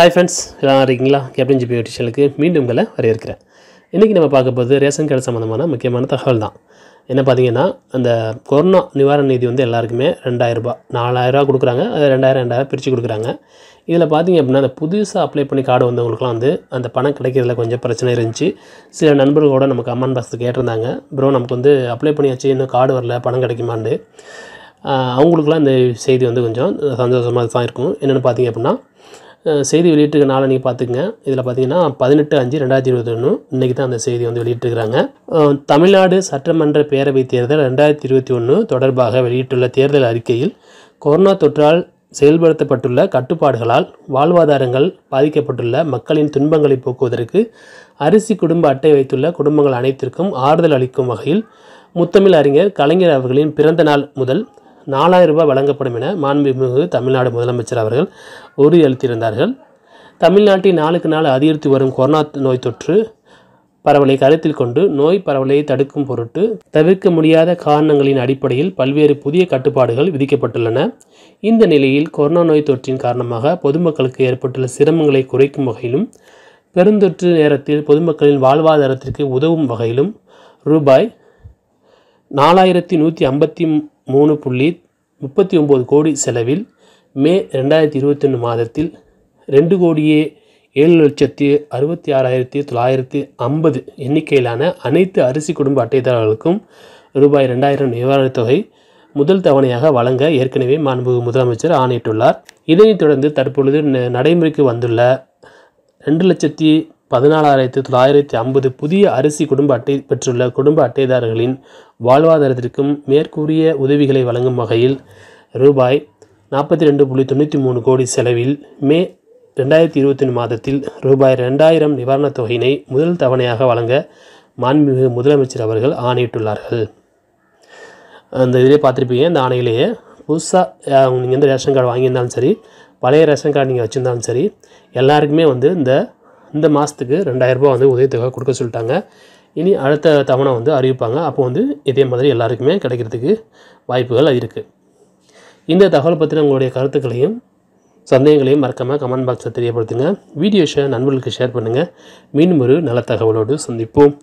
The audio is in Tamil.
ஹாய் ஃப்ரெண்ட்ஸ் எல்லாம் இருக்கீங்களா கேப்டன் ஜிபி யூட்டிஷனுக்கு மீண்டும் உங்களை வரையறுக்கிறேன் இன்றைக்கி நம்ம பார்க்க போகிறது ரேஷன் கார்டு சம்மந்தமான முக்கியமான தகவல் தான் என்ன பார்த்தீங்கன்னா அந்த கொரோனா நிவாரண நிதி வந்து எல்லாருக்குமே ரெண்டாயிரரூபா நாலாயிரரூபா கொடுக்குறாங்க அது ரெண்டாயிரம் ரெண்டாயிரம் பிரித்து கொடுக்குறாங்க இதில் பார்த்தீங்க அப்படின்னா அந்த புதுசாக அப்ளை பண்ணி கார்டு வந்தவங்களுக்குலாம் வந்து அந்த பணம் கிடைக்கிறதுல கொஞ்சம் பிரச்சனை இருந்துச்சு சில நண்பர்களோட நமக்கு அம்மன் பாஸ்து கேட்டிருந்தாங்க ப்ரோ நமக்கு வந்து அப்ளை பண்ணியாச்சு இன்னும் கார்டு வரல பணம் கிடைக்குமாண்டு அவங்களுக்குலாம் இந்த செய்தி வந்து கொஞ்சம் சந்தோஷமாக தான் இருக்கும் என்னென்னு பார்த்தீங்க அப்படின்னா செய்தி வெளியிட்டிருக்க நாளை நீங்கள் பார்த்துக்கங்க இதில் பார்த்தீங்கன்னா பதினெட்டு அஞ்சு ரெண்டாயிரத்தி ஒன்று இன்றைக்கி தான் அந்த செய்தி வந்து வெளியிட்டிருக்கிறாங்க தமிழ்நாடு சட்டமன்ற பேரவைத் தேர்தல் ரெண்டாயிரத்தி இருபத்தி ஒன்று தொடர்பாக வெளியிட்டுள்ள தேர்தல் அறிக்கையில் கொரோனா தொற்றால் செயல்படுத்தப்பட்டுள்ள கட்டுப்பாடுகளால் வாழ்வாதாரங்கள் பாதிக்கப்பட்டுள்ள மக்களின் துன்பங்களை போக்குவதற்கு அரிசி குடும்ப அட்டை வைத்துள்ள குடும்பங்கள் அனைத்திற்கும் ஆறுதல் அளிக்கும் வகையில் முத்தமிழ் அறிஞர் கலைஞர் அவர்களின் பிறந்த நாள் முதல் நாலாயிரம் ரூபாய் வழங்கப்படும் என மாண்புமிகு தமிழ்நாடு முதலமைச்சர் அவர்கள் உறுதியளித்திருந்தார்கள் தமிழ்நாட்டில் நாளுக்கு நாள் அதிகரித்து வரும் கொரோனா நோய் தொற்று பரவலை கருத்தில் கொண்டு நோய் பரவலை தடுக்கும் பொருட்டு தவிர்க்க முடியாத காரணங்களின் அடிப்படையில் பல்வேறு புதிய கட்டுப்பாடுகள் விதிக்கப்பட்டுள்ளன இந்த நிலையில் கொரோனா நோய் தொற்றின் காரணமாக பொதுமக்களுக்கு ஏற்பட்டுள்ள சிரமங்களை குறைக்கும் வகையிலும் பெருந்தொற்று நேரத்தில் பொதுமக்களின் வாழ்வாதாரத்திற்கு உதவும் வகையிலும் ரூபாய் நாலாயிரத்தி நூற்றி ஐம்பத்தி மூணு புள்ளி முப்பத்தி ஒம்பது கோடி செலவில் மே ரெண்டாயிரத்தி ஒன்று மாதத்தில் ரெண்டு கோடியே ஏழு லட்சத்தி அறுபத்தி ஆறாயிரத்தி தொள்ளாயிரத்தி ஐம்பது எண்ணிக்கையிலான அனைத்து அரிசி குடும்ப அட்டைதாரர்களுக்கும் ரூபாய் ரெண்டாயிரம் நிவாரணத் தொகை முதல் தவணையாக வழங்க ஏற்கனவே மாண்பு முதலமைச்சர் ஆணையிட்டுள்ளார் இதனைத் தொடர்ந்து தற்பொழுது நடைமுறைக்கு வந்துள்ள ரெண்டு லட்சத்தி பதினாலாயிரத்தி தொள்ளாயிரத்தி ஐம்பது புதிய அரிசி குடும்ப அட்டை பெற்றுள்ள குடும்ப அட்டைதாரர்களின் வாழ்வாதாரத்திற்கும் மேற்கூறிய உதவிகளை வழங்கும் வகையில் ரூபாய் நாற்பத்தி ரெண்டு புள்ளி தொண்ணூற்றி மூணு கோடி செலவில் மே ரெண்டாயிரத்தி இருபத்தி ஒன்று மாதத்தில் ரூபாய் ரெண்டாயிரம் நிவாரணத் தொகையினை முதல் தவணையாக வழங்க மாண்புமிகு முதலமைச்சர் அவர்கள் ஆணையிட்டுள்ளார்கள் அந்த இதிலே பார்த்துருப்பீங்க இந்த ஆணையிலேயே புதுசாக நீங்கள் எந்த ரேஷன் கார்டு வாங்கியிருந்தாலும் சரி பழைய ரேஷன் கார்டு நீங்கள் வச்சுருந்தாலும் சரி எல்லாருக்குமே வந்து இந்த இந்த மாதத்துக்கு ரெண்டாயிரரூபா வந்து உதவித்தொகை கொடுக்க சொல்லிட்டாங்க இனி அடுத்த தவணை வந்து அறிவிப்பாங்க அப்போ வந்து இதே மாதிரி எல்லாருக்குமே கிடைக்கிறதுக்கு வாய்ப்புகள் இருக்குது இந்த தகவல் பற்றின உங்களுடைய கருத்துக்களையும் சந்தேகங்களையும் மறக்காமல் கமெண்ட் பாக்ஸில் தெரியப்படுத்துங்க வீடியோ ஷேர் நண்பர்களுக்கு ஷேர் பண்ணுங்கள் மீண்டும் ஒரு நல்ல தகவலோடு சந்திப்போம்